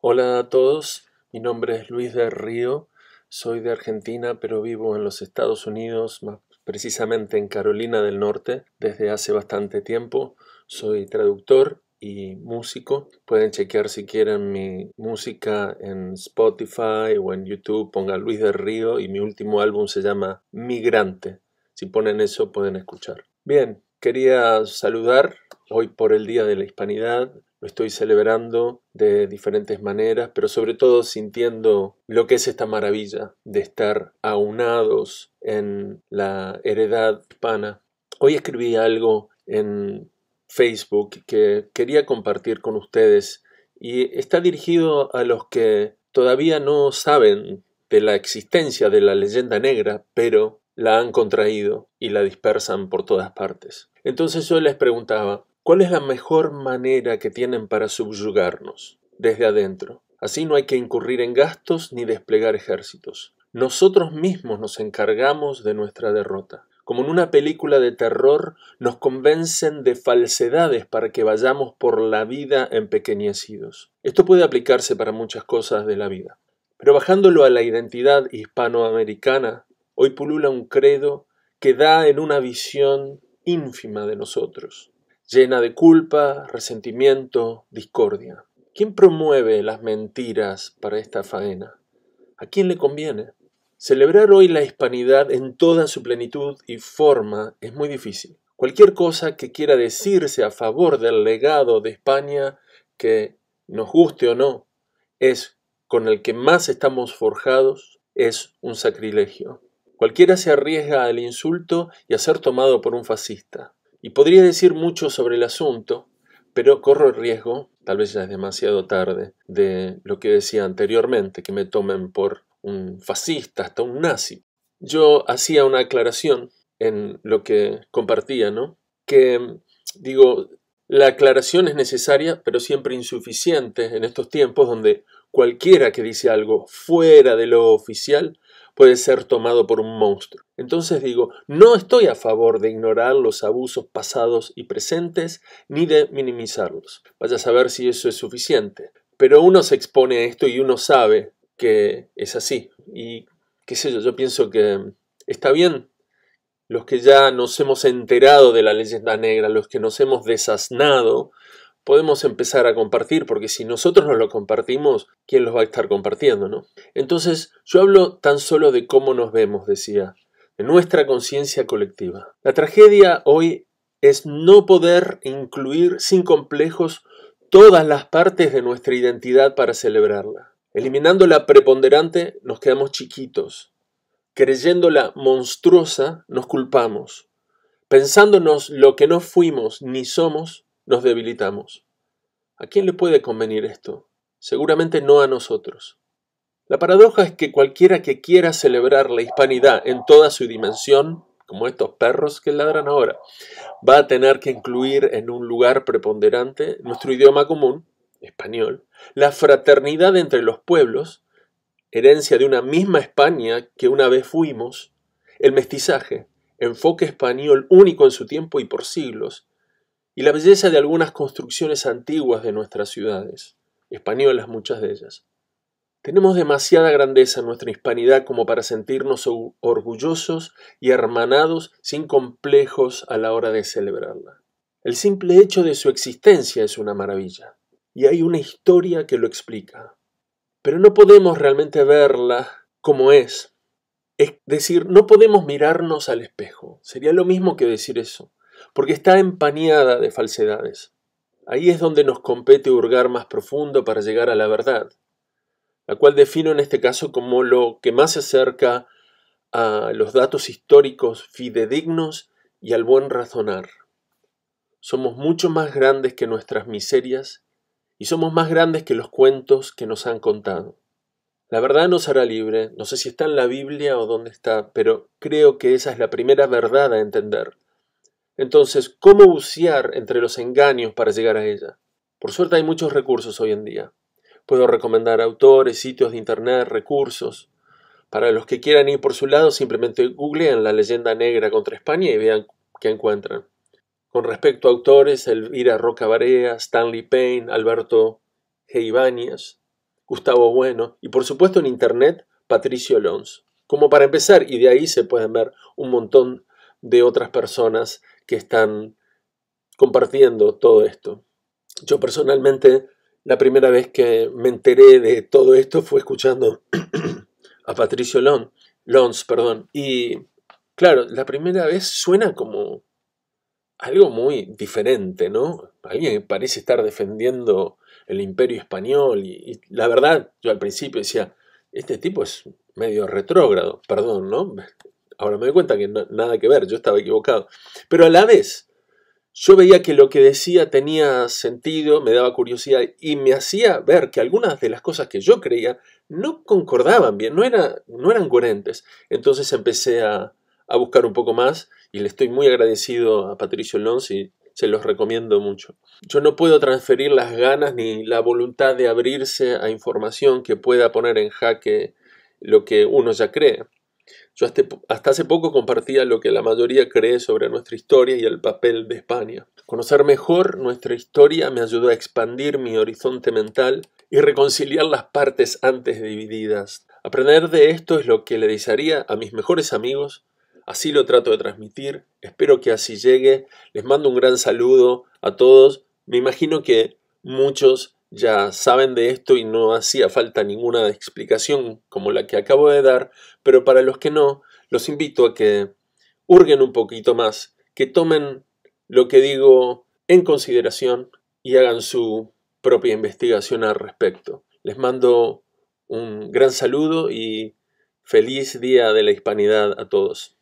Hola a todos, mi nombre es Luis del Río, soy de Argentina pero vivo en los Estados Unidos, más precisamente en Carolina del Norte, desde hace bastante tiempo. Soy traductor y músico. Pueden chequear si quieren mi música en Spotify o en YouTube, pongan Luis del Río y mi último álbum se llama Migrante. Si ponen eso pueden escuchar. Bien, quería saludar Hoy por el Día de la Hispanidad lo estoy celebrando de diferentes maneras, pero sobre todo sintiendo lo que es esta maravilla de estar aunados en la heredad hispana. Hoy escribí algo en Facebook que quería compartir con ustedes y está dirigido a los que todavía no saben de la existencia de la leyenda negra, pero la han contraído y la dispersan por todas partes. Entonces yo les preguntaba, ¿Cuál es la mejor manera que tienen para subyugarnos? Desde adentro. Así no hay que incurrir en gastos ni desplegar ejércitos. Nosotros mismos nos encargamos de nuestra derrota. Como en una película de terror, nos convencen de falsedades para que vayamos por la vida empequeñecidos. Esto puede aplicarse para muchas cosas de la vida. Pero bajándolo a la identidad hispanoamericana, hoy pulula un credo que da en una visión ínfima de nosotros llena de culpa, resentimiento, discordia. ¿Quién promueve las mentiras para esta faena? ¿A quién le conviene? Celebrar hoy la hispanidad en toda su plenitud y forma es muy difícil. Cualquier cosa que quiera decirse a favor del legado de España, que nos guste o no, es con el que más estamos forjados, es un sacrilegio. Cualquiera se arriesga al insulto y a ser tomado por un fascista. Y podría decir mucho sobre el asunto, pero corro el riesgo, tal vez ya es demasiado tarde, de lo que decía anteriormente, que me tomen por un fascista, hasta un nazi. Yo hacía una aclaración en lo que compartía, ¿no? Que digo, la aclaración es necesaria, pero siempre insuficiente en estos tiempos donde cualquiera que dice algo fuera de lo oficial puede ser tomado por un monstruo. Entonces digo, no estoy a favor de ignorar los abusos pasados y presentes, ni de minimizarlos. Vaya a saber si eso es suficiente. Pero uno se expone a esto y uno sabe que es así. Y qué sé yo, yo pienso que está bien. Los que ya nos hemos enterado de la leyenda negra, los que nos hemos desaznado, podemos empezar a compartir, porque si nosotros no lo compartimos, ¿quién los va a estar compartiendo? ¿no? Entonces, yo hablo tan solo de cómo nos vemos, decía, de nuestra conciencia colectiva. La tragedia hoy es no poder incluir sin complejos todas las partes de nuestra identidad para celebrarla. Eliminando la preponderante, nos quedamos chiquitos. Creyéndola monstruosa, nos culpamos. Pensándonos lo que no fuimos ni somos, nos debilitamos. ¿A quién le puede convenir esto? Seguramente no a nosotros. La paradoja es que cualquiera que quiera celebrar la hispanidad en toda su dimensión, como estos perros que ladran ahora, va a tener que incluir en un lugar preponderante nuestro idioma común, español, la fraternidad entre los pueblos, herencia de una misma España que una vez fuimos, el mestizaje, enfoque español único en su tiempo y por siglos, y la belleza de algunas construcciones antiguas de nuestras ciudades, españolas muchas de ellas. Tenemos demasiada grandeza en nuestra hispanidad como para sentirnos orgullosos y hermanados sin complejos a la hora de celebrarla. El simple hecho de su existencia es una maravilla, y hay una historia que lo explica. Pero no podemos realmente verla como es. Es decir, no podemos mirarnos al espejo. Sería lo mismo que decir eso porque está empañada de falsedades. Ahí es donde nos compete hurgar más profundo para llegar a la verdad, la cual defino en este caso como lo que más se acerca a los datos históricos fidedignos y al buen razonar. Somos mucho más grandes que nuestras miserias y somos más grandes que los cuentos que nos han contado. La verdad nos hará libre, no sé si está en la Biblia o dónde está, pero creo que esa es la primera verdad a entender, entonces, ¿cómo bucear entre los engaños para llegar a ella? Por suerte hay muchos recursos hoy en día. Puedo recomendar autores, sitios de internet, recursos. Para los que quieran ir por su lado, simplemente googleen la leyenda negra contra España y vean qué encuentran. Con respecto a autores, Elvira Roca Barea, Stanley Payne, Alberto G. Gustavo Bueno y por supuesto en internet, Patricio Lons. Como para empezar, y de ahí se pueden ver un montón de otras personas que están compartiendo todo esto. Yo personalmente, la primera vez que me enteré de todo esto fue escuchando a Patricio Lons. Perdón. Y claro, la primera vez suena como algo muy diferente, ¿no? Alguien parece estar defendiendo el imperio español y la verdad, yo al principio decía, este tipo es medio retrógrado, perdón, ¿no? Ahora me doy cuenta que nada que ver, yo estaba equivocado. Pero a la vez, yo veía que lo que decía tenía sentido, me daba curiosidad y me hacía ver que algunas de las cosas que yo creía no concordaban bien, no, eran coherentes. Entonces empecé a, a buscar un poco más y le estoy muy agradecido a Patricio Lons y se los recomiendo mucho. Yo no puedo transferir las ganas ni la voluntad de abrirse a información que pueda poner en jaque lo que uno ya cree. Yo hasta hace poco compartía lo que la mayoría cree sobre nuestra historia y el papel de España. Conocer mejor nuestra historia me ayudó a expandir mi horizonte mental y reconciliar las partes antes divididas. Aprender de esto es lo que le desearía a mis mejores amigos. Así lo trato de transmitir. Espero que así llegue. Les mando un gran saludo a todos. Me imagino que muchos ya saben de esto y no hacía falta ninguna explicación como la que acabo de dar, pero para los que no, los invito a que hurguen un poquito más, que tomen lo que digo en consideración y hagan su propia investigación al respecto. Les mando un gran saludo y feliz Día de la Hispanidad a todos.